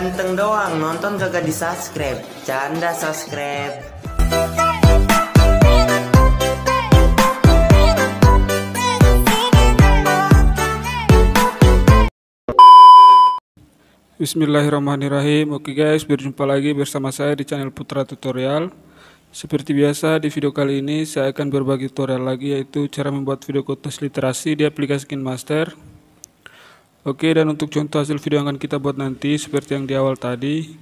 ganteng doang nonton kagak di subscribe canda subscribe Bismillahirrahmanirrahim Oke guys berjumpa lagi bersama saya di channel Putra Tutorial Seperti biasa di video kali ini saya akan berbagi tutorial lagi yaitu cara membuat video kotas literasi di aplikasi KinMaster Oke, dan untuk contoh hasil video yang akan kita buat nanti seperti yang di awal tadi.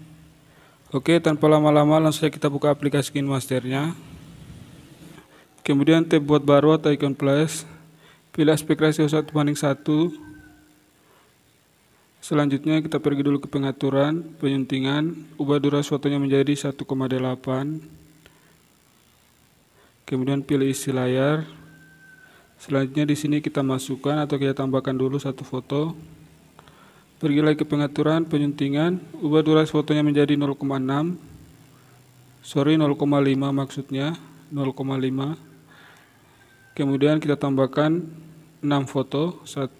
Oke, tanpa lama-lama langsung saja kita buka aplikasi Game Masternya. Kemudian tab buat baru atau icon plus. Pilih aspek rasio 1 banding 1. Selanjutnya kita pergi dulu ke pengaturan, penyuntingan, ubah durasi fotonya menjadi 1,8. Kemudian pilih isi layar, Selanjutnya di sini kita masukkan atau kita tambahkan dulu satu foto. Pergi lagi ke pengaturan penyuntingan, ubah durasi fotonya menjadi 0,6. Sorry 0,5 maksudnya, 0,5. Kemudian kita tambahkan 6 foto, 1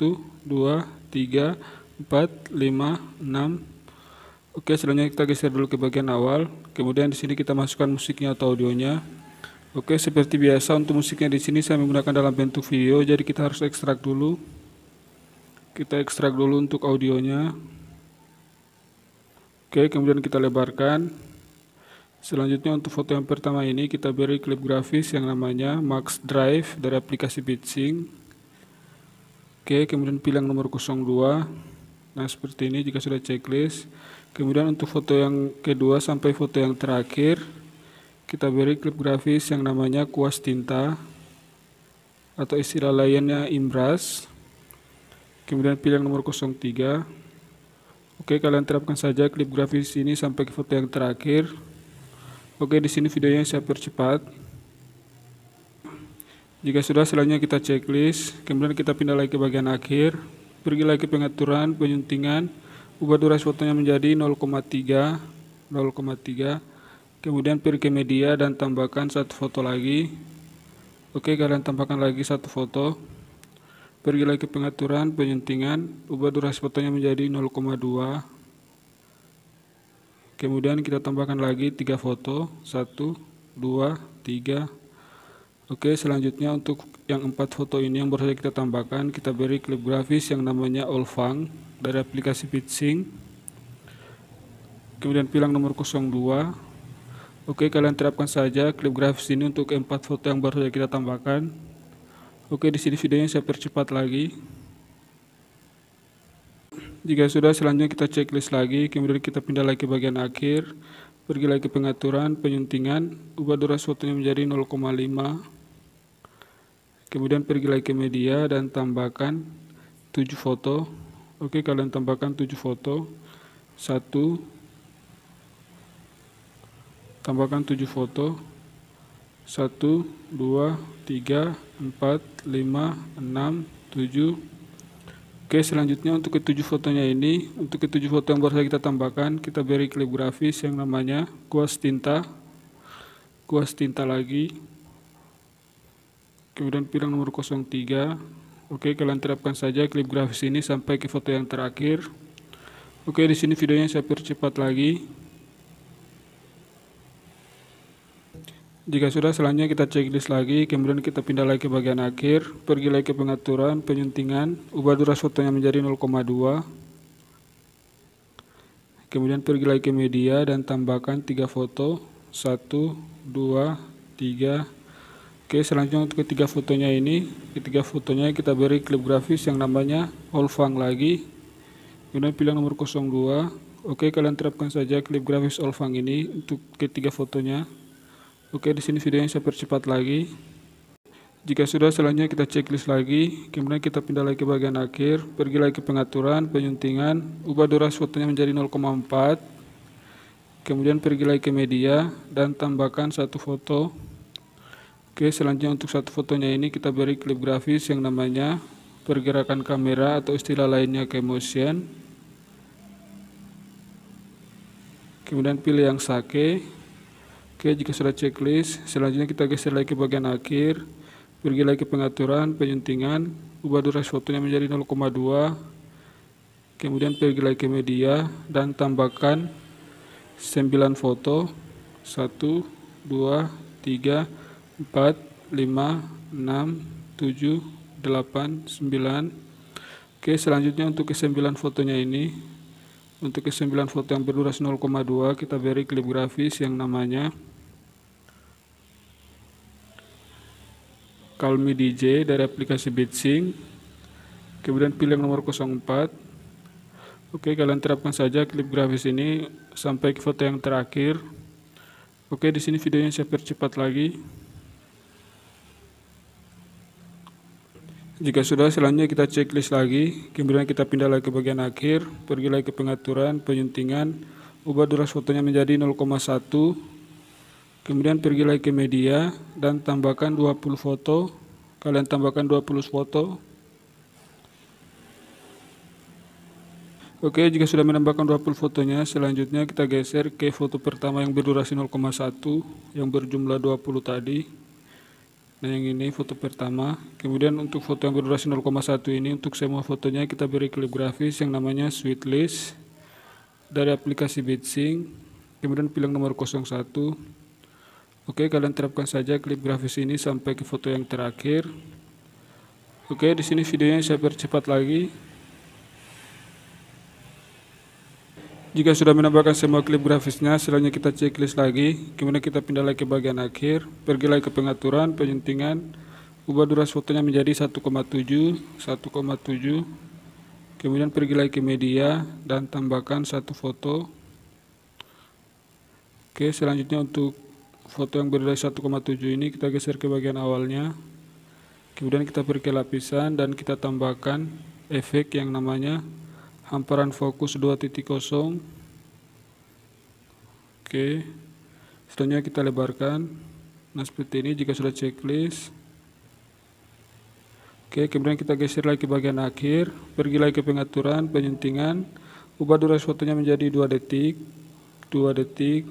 2 3 4 5 6. Oke, selanjutnya kita geser dulu ke bagian awal. Kemudian di sini kita masukkan musiknya atau audionya. Oke, seperti biasa untuk musiknya di sini saya menggunakan dalam bentuk video, jadi kita harus ekstrak dulu. Kita ekstrak dulu untuk audionya. Oke, kemudian kita lebarkan. Selanjutnya untuk foto yang pertama ini kita beri klip grafis yang namanya Max Drive dari aplikasi BitSync. Oke, kemudian pilih nomor 02. Nah, seperti ini jika sudah checklist. Kemudian untuk foto yang kedua sampai foto yang terakhir kita beri klip grafis yang namanya kuas tinta atau istilah lainnya imbras kemudian pilih yang nomor 03 oke kalian terapkan saja klip grafis ini sampai ke foto yang terakhir oke di sini videonya saya percepat jika sudah selanjutnya kita checklist kemudian kita pindah lagi ke bagian akhir pergi lagi ke pengaturan penyuntingan ubah durasi fotonya menjadi 0,3 0,3 kemudian pilih ke media dan tambahkan satu foto lagi oke kalian tambahkan lagi satu foto pergi lagi pengaturan penyuntingan ubah durasi fotonya menjadi 0,2 kemudian kita tambahkan lagi tiga foto 1, 2, 3 oke selanjutnya untuk yang empat foto ini yang baru saja kita tambahkan kita beri klip grafis yang namanya Olfang dari aplikasi pitching kemudian pilang nomor 02 Oke, kalian terapkan saja klip grafis ini untuk empat foto yang baru saja kita tambahkan. Oke, di sini videonya saya percepat lagi. Jika sudah, selanjutnya kita checklist lagi, kemudian kita pindah lagi ke bagian akhir, pergi lagi ke pengaturan, penyuntingan, ubah durasi fotonya menjadi 0,5, kemudian pergi lagi ke media dan tambahkan 7 foto. Oke, kalian tambahkan 7 foto. 1, tambahkan 7 foto 1, 2, 3, 4, 5, 6, 7 oke selanjutnya untuk ketujuh fotonya ini untuk ketujuh foto yang baru saja kita tambahkan kita beri klip grafis yang namanya kuas tinta kuas tinta lagi kemudian pirang nomor 03 oke kalian terapkan saja klip grafis ini sampai ke foto yang terakhir oke di sini videonya saya percepat lagi Jika sudah, selanjutnya kita checklist lagi, kemudian kita pindah lagi ke bagian akhir, pergi lagi ke pengaturan, penyuntingan, ubah durasi fotonya menjadi 0,2, kemudian pergi lagi ke media dan tambahkan 3 foto, 1, 2, 3, oke selanjutnya untuk ketiga fotonya ini, ketiga fotonya kita beri klip grafis yang namanya Olfang lagi, kemudian pilih nomor 02, oke kalian terapkan saja klip grafis Olfang ini untuk ketiga fotonya, Oke, di sini videonya saya percepat lagi. Jika sudah, selanjutnya kita checklist lagi. Kemudian kita pindah lagi ke bagian akhir, pergi lagi ke pengaturan, penyuntingan, ubah durasi fotonya menjadi 0,4. Kemudian pergi lagi ke media dan tambahkan satu foto. Oke, selanjutnya untuk satu fotonya ini kita beri klip grafis yang namanya pergerakan kamera atau istilah lainnya ke motion. Kemudian pilih yang sake, Oke, jika sudah checklist, selanjutnya kita geser lagi ke bagian akhir. Pergi lagi ke pengaturan, penyuntingan, ubah durasi fotonya menjadi 0,2. Kemudian pergi lagi ke media dan tambahkan 9 foto. 1 2 3 4 5 6 7 8 9. Oke, selanjutnya untuk ke-9 fotonya ini untuk ke-9 foto yang berdurasi 0,2 kita beri klip grafis yang namanya Call Me DJ dari aplikasi BeatSync. Kemudian pilih nomor 04. Oke, kalian terapkan saja klip grafis ini sampai ke foto yang terakhir. Oke, di sini videonya saya percepat lagi. Jika sudah, selanjutnya kita checklist lagi. Kemudian kita pindah lagi ke bagian akhir, pergi lagi ke pengaturan, penyuntingan, ubah durasi fotonya menjadi 0,1 Kemudian pergi lagi ke media dan tambahkan 20 foto. Kalian tambahkan 20 foto. Oke, jika sudah menambahkan 20 fotonya, selanjutnya kita geser ke foto pertama yang berdurasi 0,1 yang berjumlah 20 tadi. Nah, yang ini foto pertama. Kemudian untuk foto yang berdurasi 0,1 ini untuk semua fotonya kita beri klip grafis yang namanya sweet list dari aplikasi bitsing Kemudian pilih nomor 01 Oke, kalian terapkan saja klip grafis ini sampai ke foto yang terakhir. Oke, di sini videonya saya percepat lagi. Jika sudah menambahkan semua klip grafisnya, selanjutnya kita checklist lagi. Kemudian kita pindah lagi ke bagian akhir, pergi lagi ke pengaturan, penyuntingan, ubah durasi fotonya menjadi 1,7, 1,7. Kemudian pergi lagi ke media dan tambahkan satu foto. Oke, selanjutnya untuk foto yang bernilai 1,7 ini kita geser ke bagian awalnya kemudian kita pergi ke lapisan dan kita tambahkan efek yang namanya hamparan fokus 2.0 oke setelahnya kita lebarkan nah seperti ini jika sudah checklist oke kemudian kita geser lagi ke bagian akhir pergi lagi ke pengaturan penyuntingan, ubah durasi fotonya menjadi 2 detik 2 detik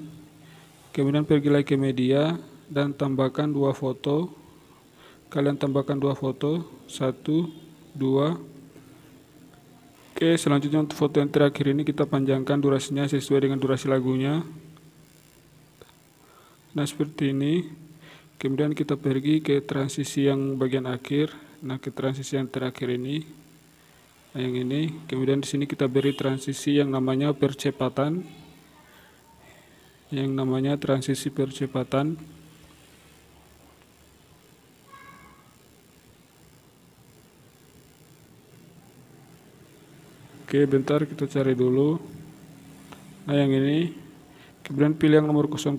kemudian pergi pergilah ke media dan tambahkan dua foto kalian tambahkan dua foto satu dua oke selanjutnya untuk foto yang terakhir ini kita panjangkan durasinya sesuai dengan durasi lagunya nah seperti ini kemudian kita pergi ke transisi yang bagian akhir nah ke transisi yang terakhir ini nah, yang ini kemudian di sini kita beri transisi yang namanya percepatan yang namanya transisi percepatan Oke, bentar kita cari dulu. Nah, yang ini. Kemudian pilih yang nomor 03.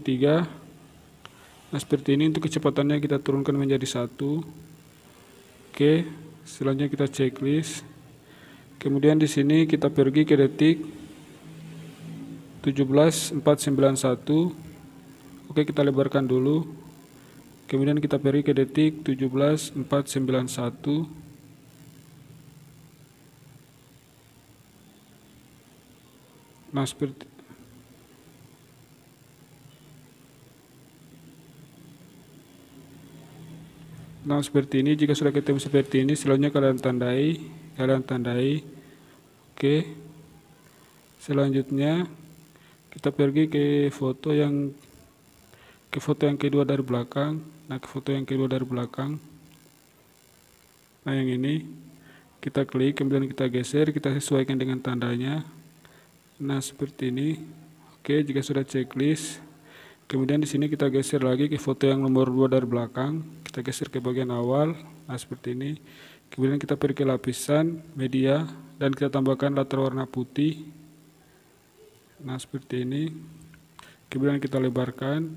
Nah, seperti ini untuk kecepatannya kita turunkan menjadi satu. Oke, selanjutnya kita checklist. Kemudian di sini kita pergi ke detik 17491 oke kita lebarkan dulu kemudian kita pergi ke detik 17491 Nah, seperti Nah, seperti ini jika sudah ketemu seperti ini, selanjutnya kalian tandai, kalian tandai. Oke. Selanjutnya kita pergi ke foto yang ke foto yang kedua dari belakang nah ke foto yang kedua dari belakang nah yang ini kita klik kemudian kita geser kita sesuaikan dengan tandanya nah seperti ini oke jika sudah checklist kemudian di sini kita geser lagi ke foto yang nomor dua dari belakang kita geser ke bagian awal nah seperti ini kemudian kita pergi ke lapisan media dan kita tambahkan latar warna putih nah seperti ini kemudian kita lebarkan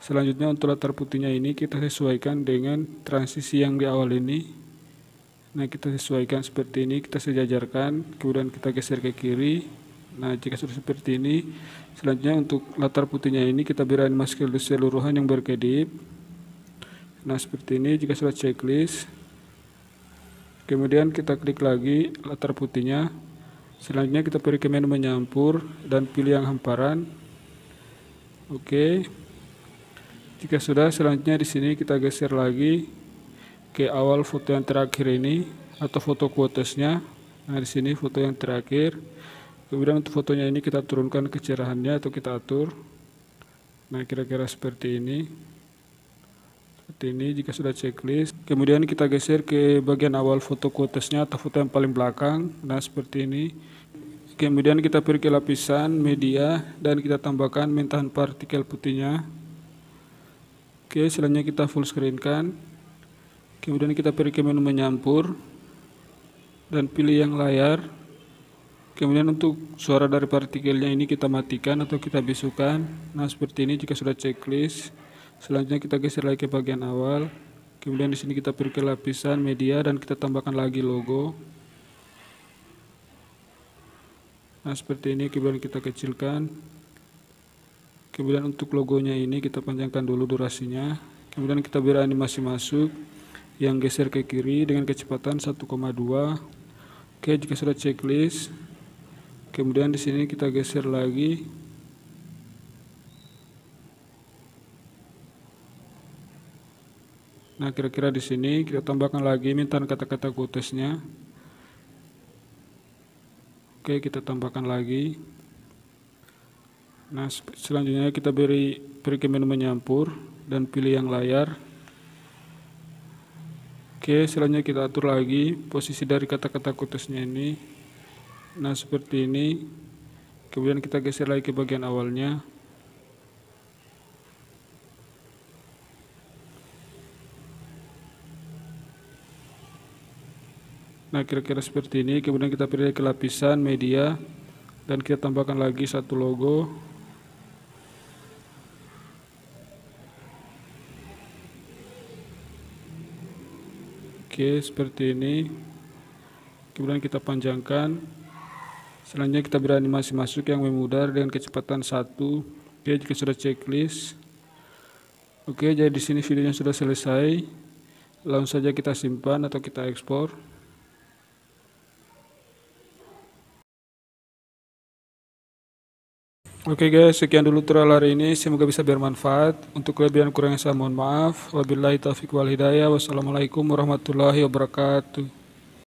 selanjutnya untuk latar putihnya ini kita sesuaikan dengan transisi yang di awal ini nah kita sesuaikan seperti ini kita sejajarkan kemudian kita geser ke kiri nah jika sudah seperti ini selanjutnya untuk latar putihnya ini kita beri animasi keseluruhan yang berkedip nah seperti ini jika sudah checklist kemudian kita klik lagi latar putihnya selanjutnya kita pergi ke menu menyampur dan pilih yang hamparan oke jika sudah selanjutnya di sini kita geser lagi ke awal foto yang terakhir ini atau foto quotesnya nah di sini foto yang terakhir kemudian untuk fotonya ini kita turunkan kecerahannya atau kita atur nah kira-kira seperti ini seperti ini jika sudah checklist kemudian kita geser ke bagian awal foto quotesnya atau foto yang paling belakang nah seperti ini kemudian kita pilih ke lapisan media dan kita tambahkan mentahan partikel putihnya oke selanjutnya kita full screen kan kemudian kita pilih ke menu menyampur dan pilih yang layar kemudian untuk suara dari partikelnya ini kita matikan atau kita bisukan nah seperti ini jika sudah checklist Selanjutnya kita geser lagi ke bagian awal. Kemudian di sini kita pilih ke lapisan media dan kita tambahkan lagi logo. Nah, seperti ini kemudian kita kecilkan. Kemudian untuk logonya ini kita panjangkan dulu durasinya. Kemudian kita beri animasi masuk yang geser ke kiri dengan kecepatan 1,2. Oke, jika sudah checklist. Kemudian di sini kita geser lagi Nah, kira-kira di sini kita tambahkan lagi mintan kata-kata quotesnya. Oke, kita tambahkan lagi. Nah, selanjutnya kita beri beri menu menyampur dan pilih yang layar. Oke, selanjutnya kita atur lagi posisi dari kata-kata quotesnya ini. Nah, seperti ini. Kemudian kita geser lagi ke bagian awalnya. Nah, kira-kira seperti ini. Kemudian kita pilih ke lapisan media dan kita tambahkan lagi satu logo. Oke, seperti ini. Kemudian kita panjangkan. Selanjutnya kita beri animasi masuk yang memudar dengan kecepatan satu Oke, jika sudah checklist. Oke, jadi di sini videonya sudah selesai. Langsung saja kita simpan atau kita ekspor. Oke okay guys, sekian dulu tutorial hari ini. Semoga bisa bermanfaat. Untuk kelebihan kurangnya saya mohon maaf. Wabillahi taufiq wal hidayah. Wassalamualaikum warahmatullahi wabarakatuh.